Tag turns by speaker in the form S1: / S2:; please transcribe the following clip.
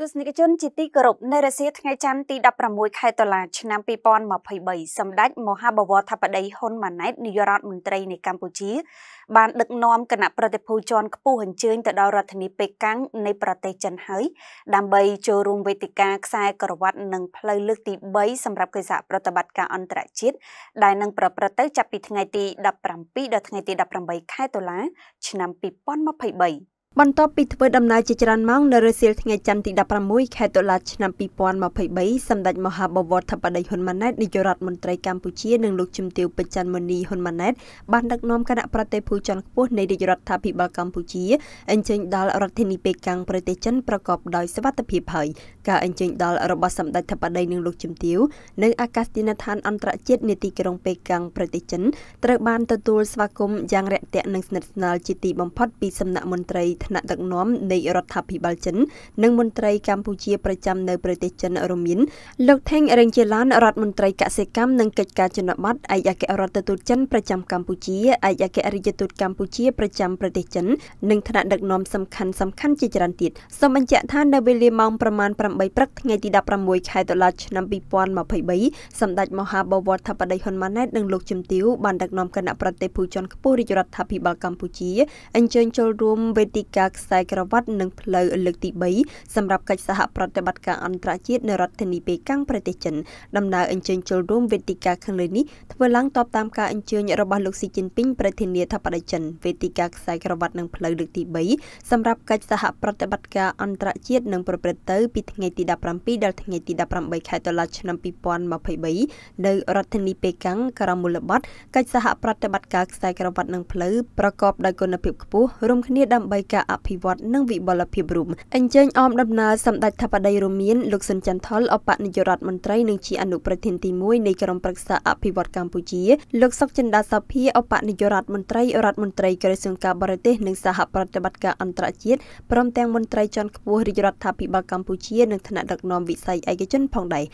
S1: ទស្សនិកជនជាទីគោរពនៅរសៀលថ្ងៃច័ន្ទទី16ខែតុលា ឆ្នាំ2023សម្ដេចមហាបវរធិបតីហ៊ុនម៉ាណែតនាយករដ្ឋមន្ត្រីនៃកម្ពុជា បានដឹកនាំគណៈប្រតិភូជាន់ខ្ពស់អញ្ជើញទៅដល់រដ្ឋធានីប៉េកាំងនៃប្រទេសចិនហើយ ដើម្បីចូលរួមវេទិកាខ្សែក្រវ៉ាត់និងផ្លូវលើកទី3សម្រាប់កិច្ចសហប្រតិបត្តិការអន្តរជាតិដែលនឹងប្រព្រឹត្តទៅចាប់ពីថ្ងៃទី17ដល់ថ្ងៃទី18ខែតុលា ឆ្នាំ2023
S2: បន្ទាប់ពីធ្វើដំណើរជាច្រើនម៉ោងនៅរសៀលថ្ងៃច័ន្ទទី16ខែតុលាឆ្នាំ2023សម្ដេចមហាបវរធិបតីហ៊ុនម៉ាណែតនាយករដ្ឋមន្ត្រីកម្ពុជានិងលោកជំទាវពេជ្រច័ន្ទមនីហ៊ុនម៉ាណែតបានដឹកនាំគណៈប្រតិភូជាន់ខ្ពស់នៃរាជរដ្ឋាភិបាលកម្ពុជាអញ្ជើញដល់រដ្ឋធានីប៉េកាំងប្រទេសចិនប្រកបដោយសុវត្ថិភាពហើយការអញ្ជើញដល់របស់សម្ដេចធិបតីនិងលោកជំទាវនៅអាកាសយានដ្ឋានអន្តរជាតិនៃទីក្រុងប៉េកាំងប្រទេសចិនត្រូវបានទទួលស្វាគមន៍យ៉ាងរាក់ទាក់និងស្និទ្ធស្នាលជាទីបំផុតពីសំណាក់មន្ត្រីថ្នាក់ដឹកនាំនៃរដ្ឋាភិបាលចិននិងមន្ត្រីកម្ពុជាប្រចាំនៅប្រទេសចិនរមៀនលោកថេងរេងជាឡានរដ្ឋមន្ត្រីកសិកម្មនិងកិច្ចការជនបទឯកអគ្គរដ្ឋទូតចិនប្រចាំកម្ពុជាឯកអគ្គរដ្ឋទូតកម្ពុជាប្រចាំប្រទេសចិននិងថ្នាក់ដឹកនាំសំខាន់សំខាន់ជាច្រើនទៀតសូមបញ្ជាក់ថានៅវេលាម៉ោងប្រមាណ8ព្រឹកថ្ងៃទី16ខែតុលាឆ្នាំ2023សម្ដេចមហាបវរធិបតីហ៊ុនម៉ាណែតនិងលោកជំទាវបានដឹកនាំគណៈប្រតិភូជនខ្ពស់រាជរដ្ឋាភិបាលកម្ពុជាអញ្ជើញចូលរួមវេទិការខ្សែក្រវ៉ាត់និងផ្លូវលើកទី3សម្រាប់កិច្ចសហប្រតិបត្តិការអន្តរជាតិនៅរដ្ឋធានីប៉េកាំងប្រទេសចិនដំណើរអញ្ជើញចូលរួមវេទិកាខាងលើនេះធ្វើឡើងតបតាមការអញ្ជើញរបស់លោកស៊ីជីនពីងប្រធានាធិបតីចិនវេទិកាខ្សែក្រវ៉ាត់និងផ្លូវលើកទី3សម្រាប់កិច្ចសហប្រតិបត្តិការអន្តរជាតិនឹងប្រព្រឹត្តទៅពីថ្ងៃទី17ដល់ថ្ងៃទី18ខែតុលាឆ្នាំ2023នៅរដ្ឋធានីប៉េកាំងក្រមូលបត្តិកិច្ចសហប្រតិបត្តិការខ្សែក្រវ៉ាត់និងផ្លូវប្រកបដោយគុណភាពខ្ពស់រួមគ្នាដើម្បីការការអភិវឌ្ឍនិងវិបលភាពរួមអញ្ជើញអមដំណើរសម្ដេចថាបតីរមៀនលោកស៊ុនចន្ទថុលអបនាយករដ្ឋមន្ត្រីនិងជាអនុប្រធានទី1នៃក្រុមប្រឹក្សាអភិវឌ្ឍកម្ពុជាលោកសុកចិន្តាសាភាអបនាយករដ្ឋមន្ត្រីរដ្ឋមន្ត្រីក្រសួងការបរទេសនិងសហប្រតិបត្តិការអន្តរជាតិព្រមទាំងមន្ត្រីជាន់ខ្ពស់រាជរដ្ឋាភិបាលកម្ពុជានិងថ្នាក់ដឹកនាំវិស័យឯកជនផងដែរ